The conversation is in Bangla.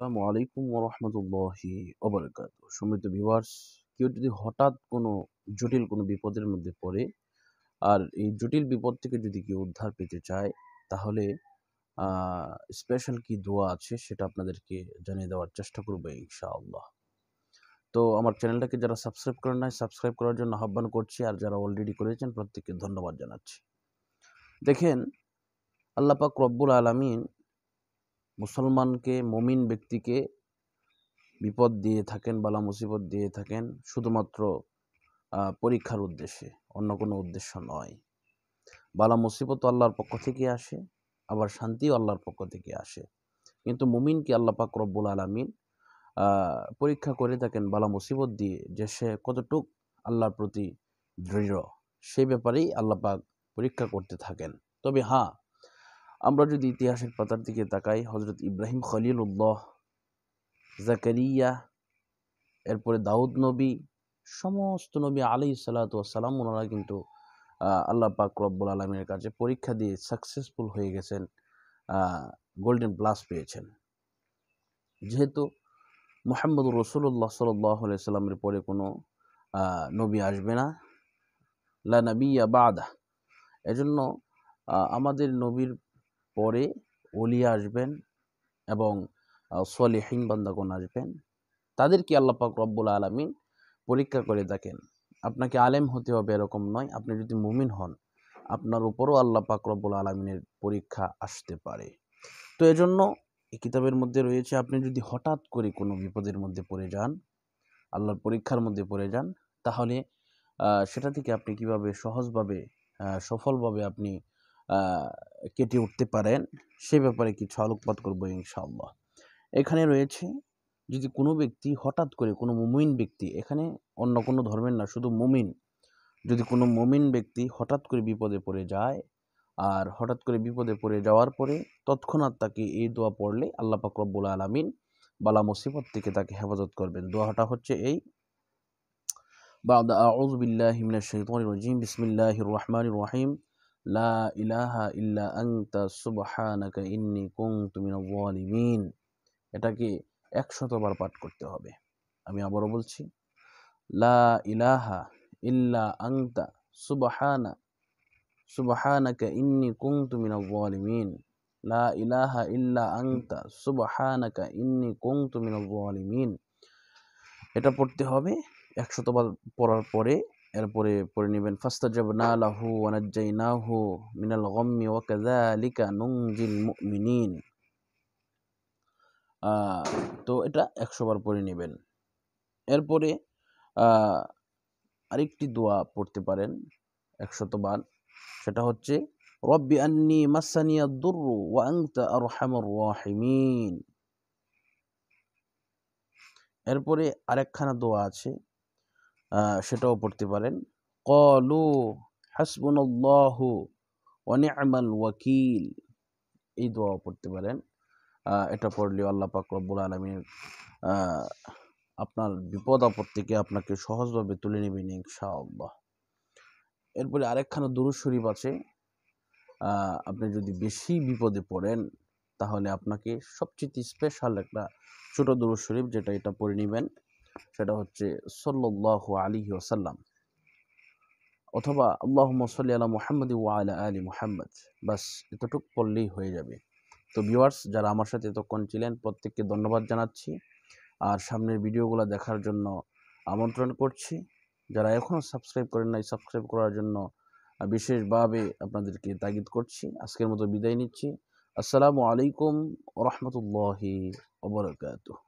আসসালামু আলাইকুম ওয়া বারাকাতুহু সমৃদ্ধ ভিভার্স কেউ যদি হঠাৎ কোনো জটিল কোনো বিপদের মধ্যে পড়ে আর এই জটিল বিপদ থেকে যদি কেউ উদ্ধার পেতে চায় তাহলে স্পেশাল কি দোয়া আছে সেটা আপনাদেরকে জানিয়ে দেওয়ার চেষ্টা করব ইনশাআল্লাহ তো আমার চ্যানেলটাকে যারা সাবস্ক্রাইব করেন নাই সাবস্ক্রাইব করার জন্য আহ্বান করছি আর যারা অলরেডি করেছেন প্রত্যেককে ধন্যবাদ জানাচ্ছি দেখেন আল্লাপাক রব্বুল আলমিন মুসলমানকে মমিন ব্যক্তিকে বিপদ দিয়ে থাকেন বালা মুসিবত দিয়ে থাকেন শুধুমাত্র পরীক্ষার উদ্দেশ্যে অন্য কোনো উদ্দেশ্য নয় বালা মুসিবত আল্লাহর পক্ষ থেকে আসে আবার শান্তিও আল্লাহর পক্ষ থেকে আসে কিন্তু মুমিনকে আল্লাহ পাক রব্বুল আলমিন পরীক্ষা করে থাকেন বালা মুসিবত দিয়ে যে সে কতটুক আল্লাহর প্রতি দৃঢ় সেই ব্যাপারেই আল্লাপাক পরীক্ষা করতে থাকেন তবে হ্যাঁ আমরা যদি ইতিহাসের পাতার দিকে তাকাই হজরত ইব্রাহিম উল্লাহ জাকারিয়া এরপরে দাউদ নবী সমস্ত নবী আলি সাল্লাতাম ওনারা কিন্তু আল্লাহ পাক রব্বুল আলমের কাছে পরীক্ষা দিয়ে সাকসেসফুল হয়ে গেছেন গোল্ডেন প্লাস পেয়েছেন যেহেতু মোহাম্মদ রসুল্লাহ সাল্লাহ সাল্লামের পরে কোনো নবী আসবে না লা নবী বাদা এজন্য আমাদের নবীর পরে অলি আসবেন এবং সলিহীন বান্দাগণ আসবেন তাদেরকে আল্লাপাক রব্বুল আলমিন পরীক্ষা করে দেখেন আপনাকে আলেম হতে হবে এরকম নয় আপনি যদি মুমিন হন আপনার উপরও আল্লাহ পাক রব্বুল আলমিনের পরীক্ষা আসতে পারে তো এজন্য এই কিতাবের মধ্যে রয়েছে আপনি যদি হঠাৎ করে কোনো বিপদের মধ্যে পড়ে যান আল্লাহর পরীক্ষার মধ্যে পড়ে যান তাহলে সেটা থেকে আপনি কিভাবে সহজভাবে সফলভাবে আপনি কেটে উঠতে পারেন সে ব্যাপারে কিছু আলোকপাত করবো ইনশাআল্লাহ এখানে রয়েছে যদি কোনো ব্যক্তি হঠাৎ করে কোনো মুমিন ব্যক্তি এখানে অন্য কোনো ধর্মের না শুধু মুমিন যদি কোনো মুমিন ব্যক্তি হঠাৎ করে বিপদে পড়ে যায় আর হঠাৎ করে বিপদে পড়ে যাওয়ার পরে তৎক্ষণাৎ তাকে এই দোয়া পড়লে আল্লাহ পাকরব্বুল আলমিন বালা মুসিবত থেকে তাকে হেফাজত করবেন দোয়াটা হচ্ছে এই বাদ আউজ বিল্লাহ হিমনা শহীদ বিসমিল্লাহ রহমান রহিম লা ইলাহা ইল্লা আংতা সুবহানাকা ইন্নি কুনতু মিনাল জালিমিন এটাকে একশতবার পাঠ করতে হবে আমি আবারও বলছি লা ইলাহা ইল্লা আংতা সুবহানা সুবহানাকা ইন্নি কুনতু মিনাল জালিমিন লা ইলাহা ইল্লা আংতা সুবহানাকা ইন্নি কুনতু মিনাল জালিমিন এটা পড়তে হবে একশতবার পড়ার পরে এরপরে পড়ে নেবেন ফাস্তাজাবনা লাহু ওয়ানাজ্জাইনাহু মিনাল গম্মি ওয়া কাযালিকা নুনজিল তো এটা একশো বার পড়ে নেবেন এরপরে আরেকটি দোয়া পড়তে পারেন একশত বার সেটা হচ্ছে রব্বি আন্নি মাসানিয়া দুরু ওয়া আংতা আরহামুর রাহিমিন এরপরে আরেকখানা দোয়া আছে সেটাও পড়তে পারেন কলু হাসবুল্লাহু অনিয়ামাল ওয়াকিল এই দোয়াও পড়তে পারেন এটা পড়লেও আল্লাহ পাক রব্বুল আলমীর আপনার বিপদ আপদ থেকে আপনাকে সহজভাবে তুলে নেবেন আল্লাহ এরপরে আরেকখানা দুরু শরীফ আছে আপনি যদি বেশি বিপদে পড়েন তাহলে আপনাকে সবচেয়ে স্পেশাল একটা ছোটো দুরু শরীফ যেটা এটা পড়ে নেবেন সেটা হচ্ছে সল্ল্লাহ আলী ওসাল্লাম অথবা আল্লাহ সাল্লি আলা মোহাম্মদ ওয়ালা আলী মোহাম্মদ বাস এতটুক পড়লেই হয়ে যাবে তো ভিউয়ার্স যারা আমার সাথে এতক্ষণ ছিলেন প্রত্যেককে ধন্যবাদ জানাচ্ছি আর সামনের ভিডিওগুলো দেখার জন্য আমন্ত্রণ করছি যারা এখনও সাবস্ক্রাইব করেন নাই সাবস্ক্রাইব করার জন্য বিশেষভাবে আপনাদেরকে তাগিদ করছি আজকের মতো বিদায় নিচ্ছি আসসালামু আলাইকুম রহমতুল্লাহি ওবরাকাতুহ